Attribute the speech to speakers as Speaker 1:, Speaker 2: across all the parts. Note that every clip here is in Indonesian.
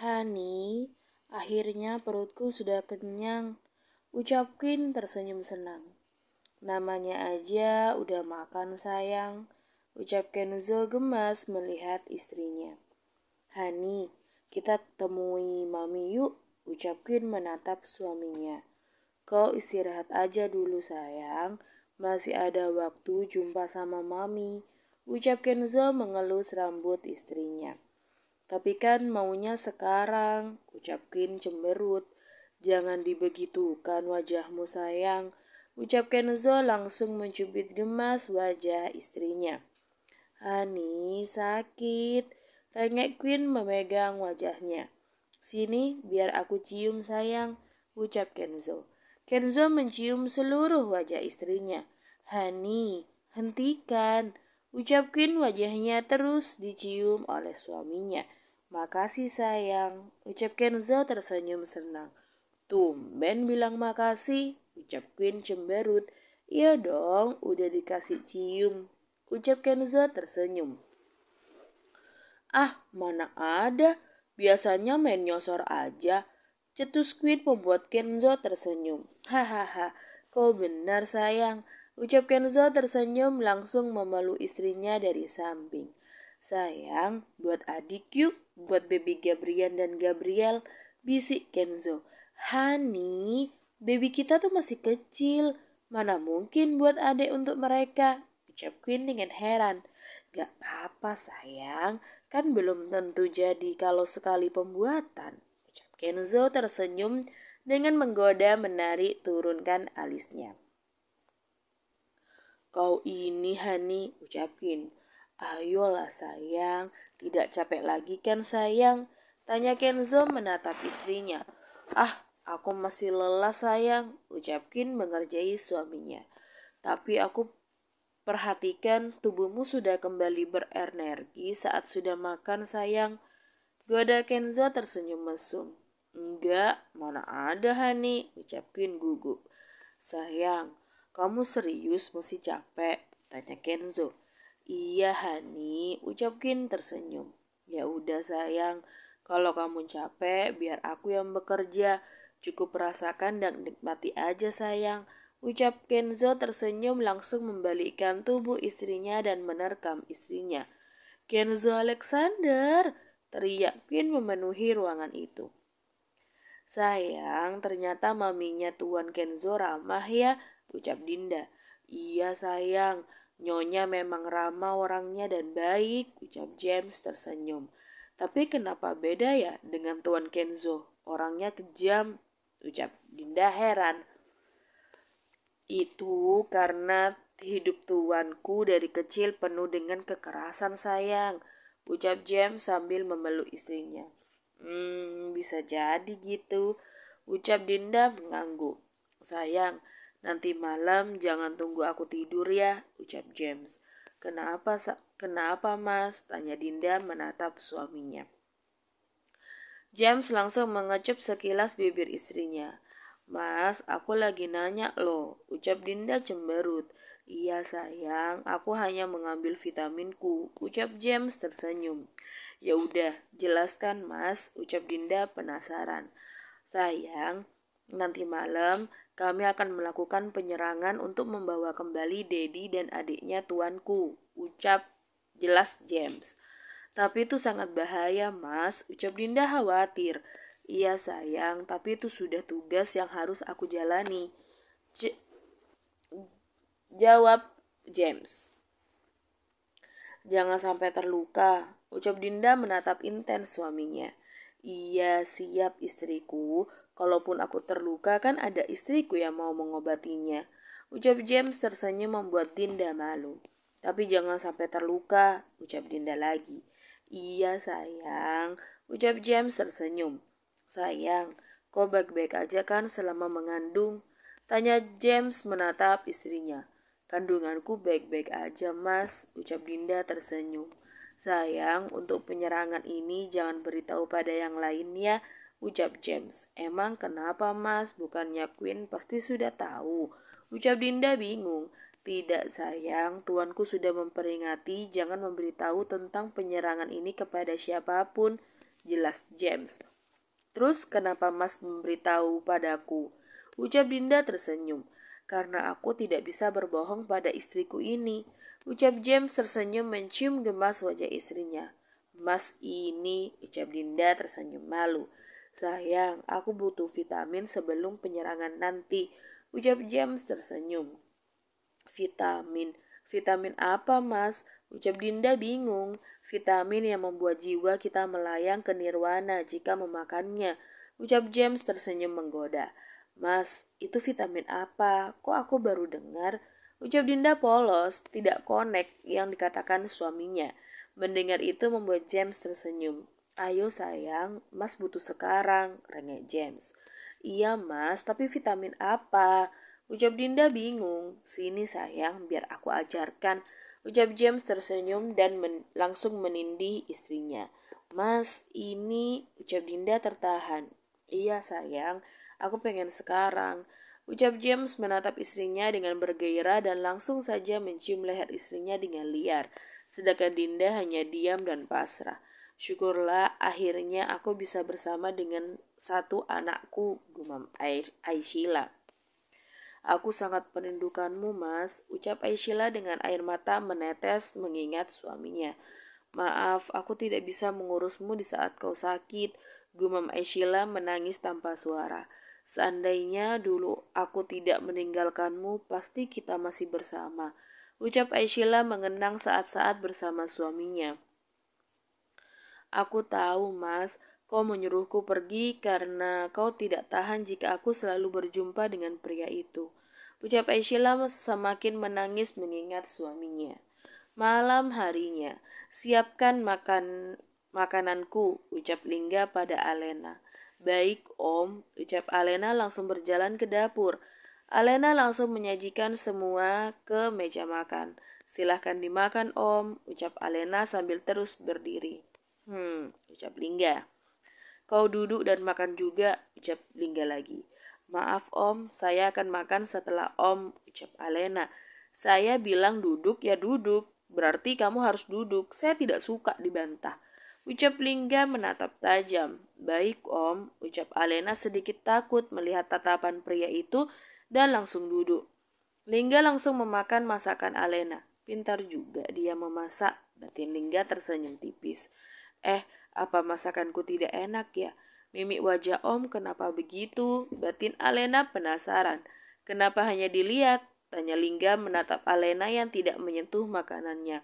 Speaker 1: Hani, akhirnya perutku sudah kenyang. Ucap Queen tersenyum senang. Namanya aja udah makan sayang. Ucap Kenzo gemas melihat istrinya. Hani, kita temui mami yuk. Ucap Queen menatap suaminya. Kau istirahat aja dulu sayang, masih ada waktu jumpa sama mami. Ucap Kenzo mengelus rambut istrinya. Tapi kan maunya sekarang, ucap Kin cemberut. Jangan dibegitukan wajahmu sayang, ucap Kenzo langsung mencubit gemas wajah istrinya. Hani sakit, rengek Queen memegang wajahnya. Sini, biar aku cium sayang, ucap Kenzo. Kenzo mencium seluruh wajah istrinya. Hani, hentikan, ucap Queen wajahnya terus dicium oleh suaminya. Makasih sayang, ucap Kenza tersenyum senang. Tumben bilang makasih, ucap Queen cemberut. Iya dong, udah dikasih cium, ucap Kenza tersenyum. Ah, mana ada, biasanya main nyosor aja. Cetus Queen membuat Kenzo tersenyum. Hahaha, kau benar sayang, ucap Kenzo tersenyum langsung memeluk istrinya dari samping. Sayang, buat adik yuk, buat baby Gabriel dan Gabriel, bisik Kenzo. Hani, baby kita tuh masih kecil, mana mungkin buat adik untuk mereka, ucap Queen dengan heran. Gak apa-apa sayang, kan belum tentu jadi kalau sekali pembuatan, ucap Kenzo tersenyum dengan menggoda menarik turunkan alisnya. Kau ini Hani, ucap Queen. Ayolah sayang, tidak capek lagi kan sayang? Tanya Kenzo menatap istrinya. Ah, aku masih lelah sayang, ucap Kin mengerjai suaminya. Tapi aku perhatikan tubuhmu sudah kembali berenergi saat sudah makan sayang. Goda Kenzo tersenyum mesum. Enggak, mana ada Hani, ucap Kin gugup. Sayang, kamu serius masih capek? Tanya Kenzo. Iya, Hani, ucap Kin tersenyum. Ya udah sayang, kalau kamu capek, biar aku yang bekerja. Cukup rasakan dan nikmati aja sayang. Ucap Kenzo tersenyum langsung membalikkan tubuh istrinya dan menerkam istrinya. Kenzo Alexander, teriak Kin memenuhi ruangan itu. Sayang, ternyata maminya Tuan Kenzo ramah ya, ucap Dinda. Iya sayang, Nyonya memang ramah orangnya dan baik, ucap James tersenyum. Tapi kenapa beda ya dengan Tuan Kenzo? Orangnya kejam, ucap Dinda heran. Itu karena hidup tuanku dari kecil penuh dengan kekerasan sayang, ucap James sambil memeluk istrinya. Hmm, bisa jadi gitu, ucap Dinda mengangguk. Sayang, Nanti malam jangan tunggu aku tidur ya, ucap James. Kenapa, kenapa mas? Tanya Dinda menatap suaminya. James langsung mengecup sekilas bibir istrinya. Mas, aku lagi nanya loh, ucap Dinda cemberut. Iya sayang, aku hanya mengambil vitaminku, ucap James tersenyum. Ya udah, jelaskan mas, ucap Dinda penasaran. Sayang, Nanti malam, kami akan melakukan penyerangan untuk membawa kembali Dedi dan adiknya tuanku, ucap jelas James. Tapi itu sangat bahaya, Mas, ucap Dinda khawatir. Iya sayang, tapi itu sudah tugas yang harus aku jalani. J jawab James. Jangan sampai terluka, ucap Dinda menatap intens suaminya. Iya siap istriku, Kalaupun aku terluka kan ada istriku yang mau mengobatinya. Ucap James tersenyum membuat Dinda malu. Tapi jangan sampai terluka, ucap Dinda lagi. Iya sayang, ucap James tersenyum. Sayang, kau baik-baik aja kan selama mengandung? Tanya James menatap istrinya. Kandunganku baik-baik aja mas, ucap Dinda tersenyum. Sayang, untuk penyerangan ini jangan beritahu pada yang lainnya Ucap James, emang kenapa mas? Bukannya Queen pasti sudah tahu. Ucap Dinda bingung. Tidak sayang, tuanku sudah memperingati jangan memberitahu tentang penyerangan ini kepada siapapun. Jelas James. Terus kenapa mas memberitahu padaku? Ucap Dinda tersenyum. Karena aku tidak bisa berbohong pada istriku ini. Ucap James tersenyum mencium gemas wajah istrinya. Mas ini, ucap Dinda tersenyum malu. Sayang, aku butuh vitamin sebelum penyerangan nanti. Ucap James tersenyum. Vitamin. Vitamin apa, Mas? Ucap Dinda bingung. Vitamin yang membuat jiwa kita melayang ke nirwana jika memakannya. Ucap James tersenyum menggoda. Mas, itu vitamin apa? Kok aku baru dengar? Ucap Dinda polos, tidak konek yang dikatakan suaminya. Mendengar itu membuat James tersenyum. Ayo sayang, mas butuh sekarang, rengek James. Iya mas, tapi vitamin apa? Ucap Dinda bingung. Sini sayang, biar aku ajarkan. Ucap James tersenyum dan men langsung menindih istrinya. Mas, ini ucap Dinda tertahan. Iya sayang, aku pengen sekarang. Ucap James menatap istrinya dengan bergairah dan langsung saja mencium leher istrinya dengan liar. Sedangkan Dinda hanya diam dan pasrah. Syukurlah akhirnya aku bisa bersama dengan satu anakku, gumam Aisyila. Aku sangat merindukanmu, Mas, ucap Aisyila dengan air mata menetes mengingat suaminya. Maaf, aku tidak bisa mengurusmu di saat kau sakit, gumam Aisyila menangis tanpa suara. Seandainya dulu aku tidak meninggalkanmu, pasti kita masih bersama, ucap Aisyila mengenang saat-saat bersama suaminya. Aku tahu, Mas, kau menyuruhku pergi karena kau tidak tahan jika aku selalu berjumpa dengan pria itu. Ucap Aisyah semakin menangis mengingat suaminya. Malam harinya, siapkan makan makananku, ucap Lingga pada Alena. Baik, Om, ucap Alena langsung berjalan ke dapur. Alena langsung menyajikan semua ke meja makan. Silahkan dimakan, Om, ucap Alena sambil terus berdiri. Hmm, ucap Lingga. Kau duduk dan makan juga, ucap Lingga lagi. Maaf om, saya akan makan setelah om, ucap Alena. Saya bilang duduk ya duduk, berarti kamu harus duduk. Saya tidak suka dibantah. Ucap Lingga menatap tajam. Baik om, ucap Alena sedikit takut melihat tatapan pria itu dan langsung duduk. Lingga langsung memakan masakan Alena. Pintar juga dia memasak, batin Lingga tersenyum tipis. Eh, apa masakanku tidak enak ya? Mimik wajah Om kenapa begitu? Batin Alena penasaran. Kenapa hanya dilihat? Tanya Lingga menatap Alena yang tidak menyentuh makanannya.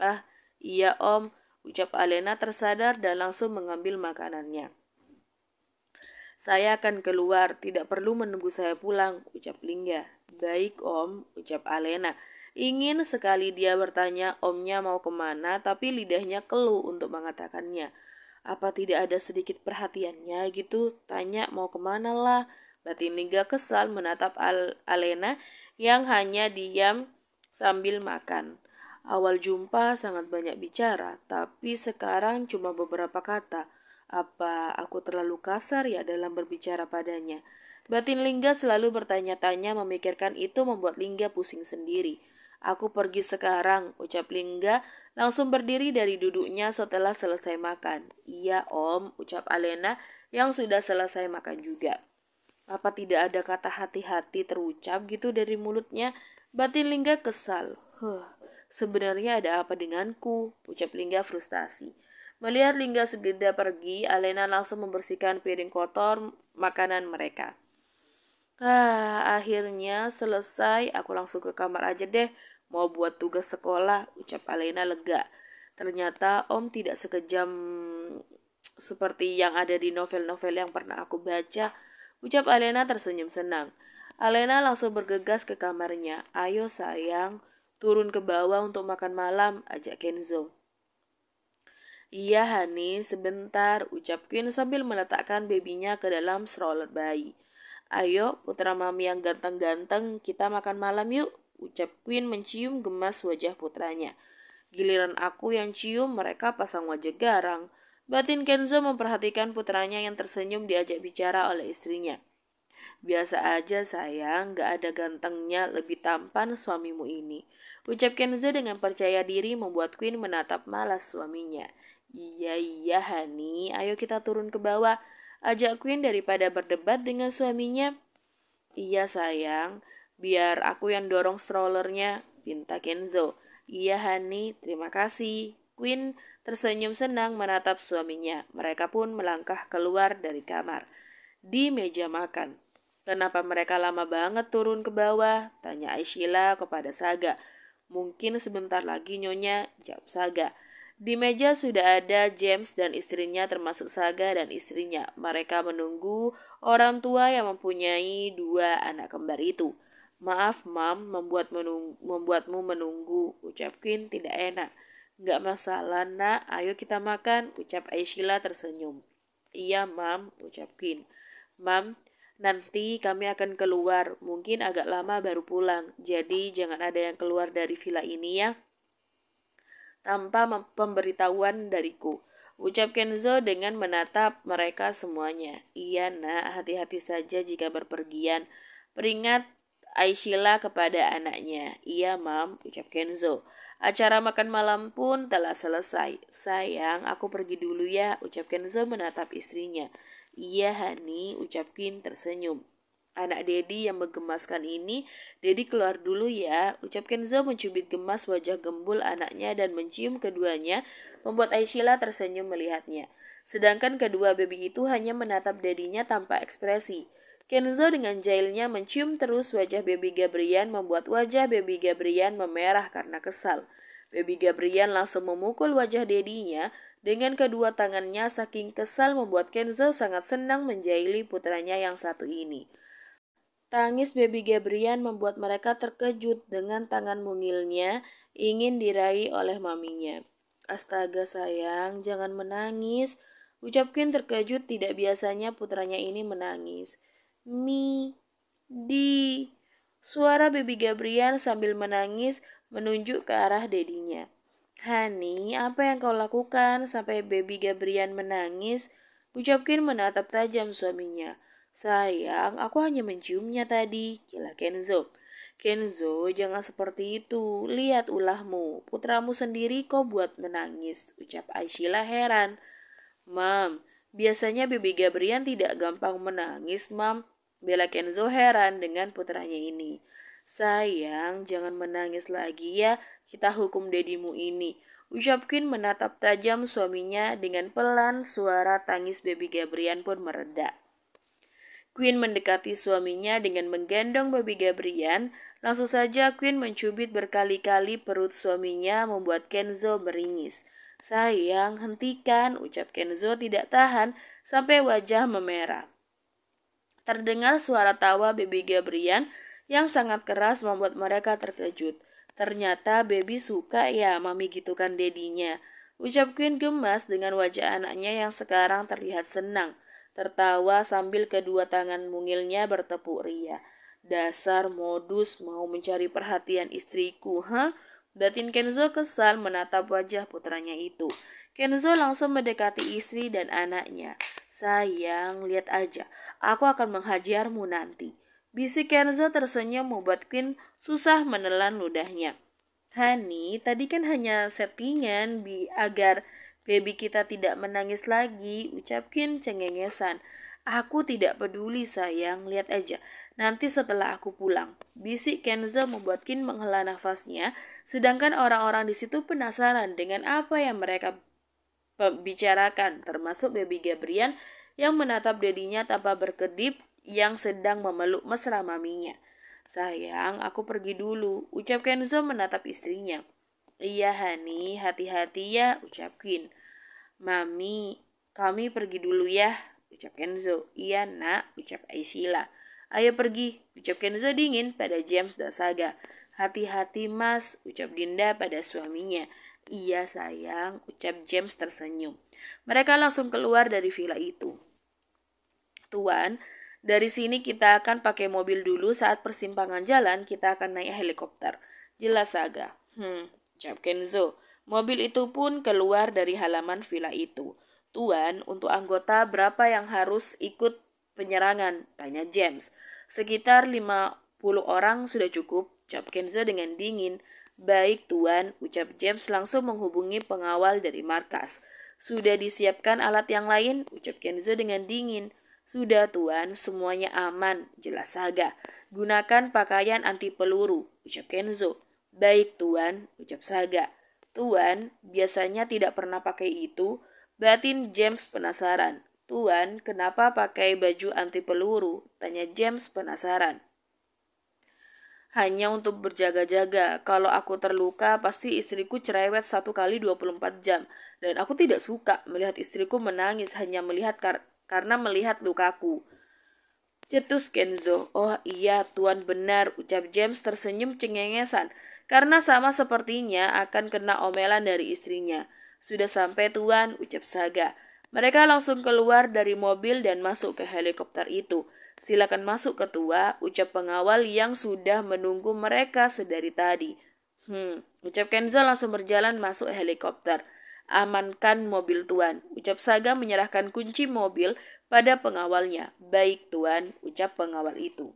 Speaker 1: Ah, iya Om, ucap Alena tersadar dan langsung mengambil makanannya. Saya akan keluar, tidak perlu menunggu saya pulang, ucap Lingga. Baik om, ucap Alena Ingin sekali dia bertanya omnya mau kemana, tapi lidahnya keluh untuk mengatakannya. Apa tidak ada sedikit perhatiannya gitu? Tanya mau kemana lah. Batin Liga kesal menatap Al Alena yang hanya diam sambil makan. Awal jumpa sangat banyak bicara, tapi sekarang cuma beberapa kata. Apa aku terlalu kasar ya dalam berbicara padanya? Batin Lingga selalu bertanya-tanya memikirkan itu membuat Lingga pusing sendiri. Aku pergi sekarang, ucap Lingga langsung berdiri dari duduknya setelah selesai makan. Iya om, ucap Alena yang sudah selesai makan juga. Apa tidak ada kata hati-hati terucap gitu dari mulutnya? Batin Lingga kesal. Huh, sebenarnya ada apa denganku? Ucap Lingga frustasi. Melihat Lingga segera pergi, Alena langsung membersihkan piring kotor makanan mereka. Ah, akhirnya selesai. Aku langsung ke kamar aja deh. Mau buat tugas sekolah, ucap Alena lega. Ternyata Om tidak sekejam seperti yang ada di novel-novel yang pernah aku baca, ucap Alena tersenyum senang. Alena langsung bergegas ke kamarnya. Ayo sayang, turun ke bawah untuk makan malam, ajak Kenzo. Iya Hani, sebentar, ucap Queen sambil meletakkan babynya ke dalam stroller bayi. Ayo, putra mami yang ganteng-ganteng, kita makan malam yuk, ucap Queen mencium gemas wajah putranya. Giliran aku yang cium, mereka pasang wajah garang. Batin Kenzo memperhatikan putranya yang tersenyum diajak bicara oleh istrinya. Biasa aja sayang, gak ada gantengnya lebih tampan suamimu ini. Ucap Kenzo dengan percaya diri membuat Queen menatap malas suaminya. Iya, iya, Hani, ayo kita turun ke bawah. Ajak Queen daripada berdebat dengan suaminya. Iya sayang, biar aku yang dorong strollernya, pinta Kenzo. Iya Hani, terima kasih. Queen tersenyum senang menatap suaminya. Mereka pun melangkah keluar dari kamar. Di meja makan. Kenapa mereka lama banget turun ke bawah? Tanya Aishila kepada Saga. Mungkin sebentar lagi nyonya, jawab Saga. Di meja sudah ada James dan istrinya termasuk Saga dan istrinya. Mereka menunggu orang tua yang mempunyai dua anak kembar itu. Maaf, Mam, membuat menung membuatmu menunggu, ucap Queen tidak enak. Gak masalah, nak, ayo kita makan, ucap Aishila tersenyum. Iya, Mam, ucap Queen. Mam, nanti kami akan keluar, mungkin agak lama baru pulang, jadi jangan ada yang keluar dari villa ini ya tanpa pemberitahuan dariku. Ucap Kenzo dengan menatap mereka semuanya. Iya nak, hati-hati saja jika berpergian. Peringat Aishila kepada anaknya. Iya mam, ucap Kenzo. Acara makan malam pun telah selesai. Sayang, aku pergi dulu ya, ucap Kenzo menatap istrinya. Iya Hani, ucap Kin tersenyum anak Dedi yang menggemaskan ini, Dedi keluar dulu ya. Ucap Kenzo mencubit gemas wajah gembul anaknya dan mencium keduanya, membuat Aishila tersenyum melihatnya. Sedangkan kedua baby itu hanya menatap Dedinya tanpa ekspresi. Kenzo dengan jailnya mencium terus wajah baby Gabrian membuat wajah baby Gabrian memerah karena kesal. Baby Gabrian langsung memukul wajah dedinya dengan kedua tangannya saking kesal membuat Kenzo sangat senang menjaili putranya yang satu ini. Tangis baby Gabrian membuat mereka terkejut dengan tangan mungilnya ingin diraih oleh maminya. Astaga sayang, jangan menangis. Ucap Queen terkejut tidak biasanya putranya ini menangis. Mi, di. Suara baby Gabriel sambil menangis menunjuk ke arah dedinya. Hani, apa yang kau lakukan sampai baby Gabriel menangis? Ucap Queen menatap tajam suaminya. Sayang, aku hanya menciumnya tadi, gila Kenzo. Kenzo, jangan seperti itu. Lihat ulahmu, putramu sendiri kau buat menangis, ucap Aishila heran. Mam, biasanya Bibi Gabrian tidak gampang menangis, Mam. Bela Kenzo heran dengan putranya ini. Sayang, jangan menangis lagi ya, kita hukum dedimu ini. Ucap Kin menatap tajam suaminya dengan pelan suara tangis Baby Gabrian pun meredak. Queen mendekati suaminya dengan menggendong babi Gabrian. Langsung saja Queen mencubit berkali-kali perut suaminya membuat Kenzo meringis. Sayang, hentikan, ucap Kenzo tidak tahan sampai wajah memerah. Terdengar suara tawa baby Gabrian yang sangat keras membuat mereka terkejut. Ternyata baby suka ya mami gitukan dedinya. Ucap Queen gemas dengan wajah anaknya yang sekarang terlihat senang tertawa sambil kedua tangan mungilnya bertepuk ria. Dasar modus mau mencari perhatian istriku, ha? Huh? Batin Kenzo kesal menatap wajah putranya itu. Kenzo langsung mendekati istri dan anaknya. Sayang, lihat aja. Aku akan menghajarmu nanti. Bisik Kenzo tersenyum membuat Queen susah menelan ludahnya. Hani, tadi kan hanya settingan bi agar Baby kita tidak menangis lagi, ucap Kin cengengesan. Aku tidak peduli sayang, lihat aja. Nanti setelah aku pulang. Bisik Kenzo membuat Kin menghela nafasnya, sedangkan orang-orang di situ penasaran dengan apa yang mereka bicarakan, termasuk baby Gabriel yang menatap dadinya tanpa berkedip yang sedang memeluk mesra maminya. Sayang, aku pergi dulu, ucap Kenzo menatap istrinya. Iya, Hani, hati-hati ya, ucap Kin. Mami, kami pergi dulu ya, ucap Kenzo. Iya nak, ucap Aisila. Ayo pergi, ucap Kenzo dingin pada James dan saga. Hati-hati mas, ucap Dinda pada suaminya. Iya sayang, ucap James tersenyum. Mereka langsung keluar dari villa itu. Tuan, dari sini kita akan pakai mobil dulu saat persimpangan jalan kita akan naik helikopter. Jelas Saga. Hmm, ucap Kenzo. Mobil itu pun keluar dari halaman villa itu. Tuan, untuk anggota berapa yang harus ikut penyerangan? Tanya James. Sekitar 50 orang sudah cukup, Ucap Kenzo dengan dingin. Baik tuan, ucap James langsung menghubungi pengawal dari markas. Sudah disiapkan alat yang lain? Ucap Kenzo dengan dingin. Sudah tuan, semuanya aman, jelas Saga. Gunakan pakaian anti peluru, ucap Kenzo. Baik tuan, ucap Saga. Tuan, biasanya tidak pernah pakai itu. Batin James penasaran. Tuan, kenapa pakai baju anti peluru? Tanya James penasaran. Hanya untuk berjaga-jaga. Kalau aku terluka, pasti istriku cerewet satu kali 24 jam. Dan aku tidak suka melihat istriku menangis hanya melihat kar karena melihat lukaku. Cetus Kenzo. Oh iya, tuan benar, ucap James tersenyum cengengesan karena sama sepertinya akan kena omelan dari istrinya. Sudah sampai tuan, ucap Saga. Mereka langsung keluar dari mobil dan masuk ke helikopter itu. Silakan masuk ketua, ucap pengawal yang sudah menunggu mereka sedari tadi. Hmm, ucap Kenzo langsung berjalan masuk helikopter. Amankan mobil tuan, ucap Saga menyerahkan kunci mobil pada pengawalnya. Baik tuan, ucap pengawal itu.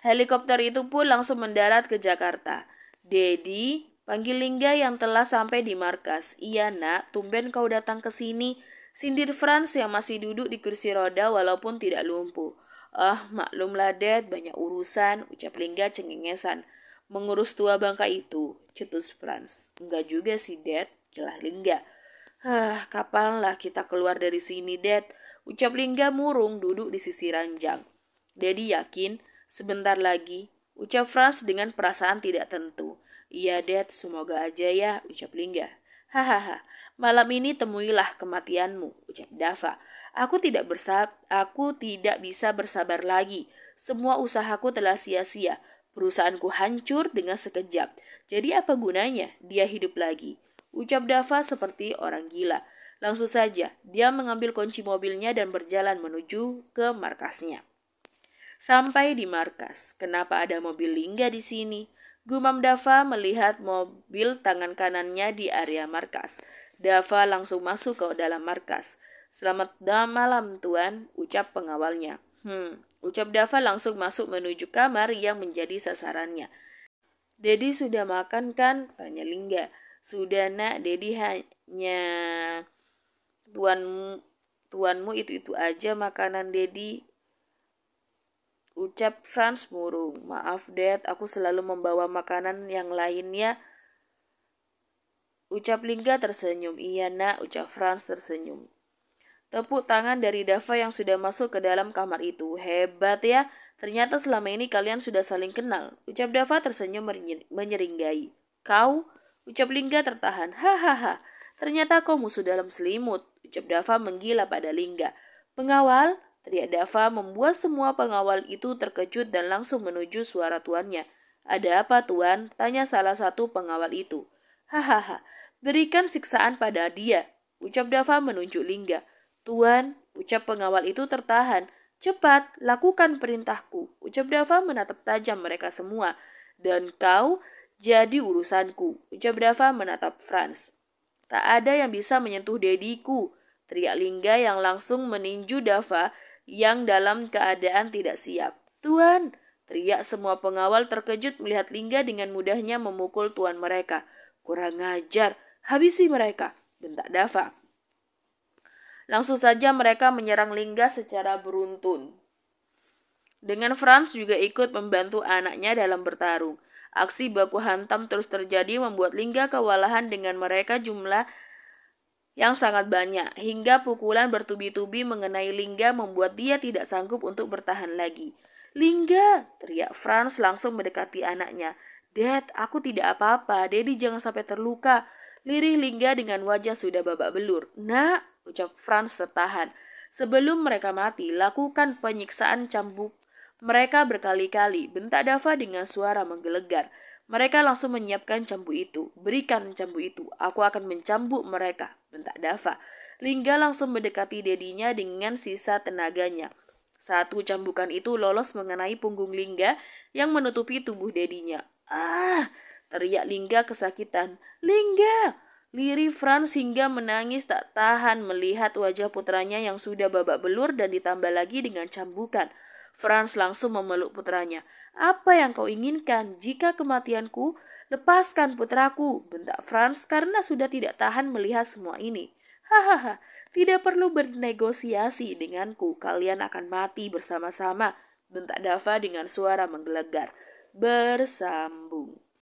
Speaker 1: Helikopter itu pun langsung mendarat ke Jakarta. Dedi, panggil Lingga yang telah sampai di markas. Iya nak, tumben kau datang ke sini. Sindir Franz yang masih duduk di kursi roda walaupun tidak lumpuh. Ah, maklumlah Dad, banyak urusan, ucap Lingga cengengesan. Mengurus tua bangka itu, cetus Franz. Enggak juga sih Dad, jelah Lingga. Hah, kapanlah kita keluar dari sini, Dad? Ucap Lingga murung duduk di sisi ranjang. Dedi yakin Sebentar lagi, ucap Franz dengan perasaan tidak tentu. Iya, Dad, semoga aja ya, ucap Lingga. Hahaha, malam ini temuilah kematianmu, ucap Dava. Aku tidak bersab aku tidak bisa bersabar lagi. Semua usahaku telah sia-sia. Perusahaanku hancur dengan sekejap. Jadi apa gunanya dia hidup lagi? Ucap Dava seperti orang gila. Langsung saja, dia mengambil kunci mobilnya dan berjalan menuju ke markasnya. Sampai di markas, kenapa ada mobil lingga di sini? Gumam Dava melihat mobil tangan kanannya di area markas. Dava langsung masuk ke dalam markas. Selamat malam, Tuan, ucap pengawalnya. Hmm, ucap Dava langsung masuk menuju kamar yang menjadi sasarannya. Dedi sudah makan kan? Tanya Lingga. Sudah nak, Dedi hanya tuan tuanmu itu itu aja makanan Dedi. Ucap Franz murung. Maaf, Dad, aku selalu membawa makanan yang lainnya. Ucap Lingga tersenyum. Iya, nak, ucap Franz tersenyum. Tepuk tangan dari Dava yang sudah masuk ke dalam kamar itu. Hebat ya, ternyata selama ini kalian sudah saling kenal. Ucap Dava tersenyum menyeringai. Kau? Ucap Lingga tertahan. Hahaha, ternyata kau musuh dalam selimut. Ucap Dava menggila pada Lingga. Pengawal? teriak Dava membuat semua pengawal itu terkejut dan langsung menuju suara tuannya. Ada apa tuan? Tanya salah satu pengawal itu. Hahaha, berikan siksaan pada dia. Ucap Dava menunjuk Lingga. Tuan, ucap pengawal itu tertahan. Cepat, lakukan perintahku. Ucap Dava menatap tajam mereka semua. Dan kau jadi urusanku. Ucap Dava menatap Franz. Tak ada yang bisa menyentuh dediku. Teriak Lingga yang langsung meninju Dava yang dalam keadaan tidak siap. Tuan, teriak semua pengawal terkejut melihat Lingga dengan mudahnya memukul tuan mereka. Kurang ajar, habisi mereka, bentak Dava. Langsung saja mereka menyerang Lingga secara beruntun. Dengan Franz juga ikut membantu anaknya dalam bertarung. Aksi baku hantam terus terjadi membuat Lingga kewalahan dengan mereka jumlah yang sangat banyak, hingga pukulan bertubi-tubi mengenai Lingga membuat dia tidak sanggup untuk bertahan lagi. Lingga! teriak Franz langsung mendekati anaknya. Dad, aku tidak apa-apa. Daddy jangan sampai terluka. Lirih Lingga dengan wajah sudah babak belur. Nak, ucap Franz tertahan. Sebelum mereka mati, lakukan penyiksaan cambuk mereka berkali-kali bentak Dava dengan suara menggelegar. Mereka langsung menyiapkan cambuk itu. Berikan cambuk itu, aku akan mencambuk mereka, bentak Dava. Lingga langsung mendekati dedinya dengan sisa tenaganya. Satu cambukan itu lolos mengenai punggung Lingga yang menutupi tubuh dedinya. Ah! Teriak Lingga kesakitan. Lingga! Liri Franz hingga menangis tak tahan melihat wajah putranya yang sudah babak belur dan ditambah lagi dengan cambukan. Franz langsung memeluk putranya. Apa yang kau inginkan jika kematianku? Lepaskan putraku, bentak Franz karena sudah tidak tahan melihat semua ini. Hahaha, tidak perlu bernegosiasi denganku, kalian akan mati bersama-sama, bentak Dava dengan suara menggelegar. Bersambung.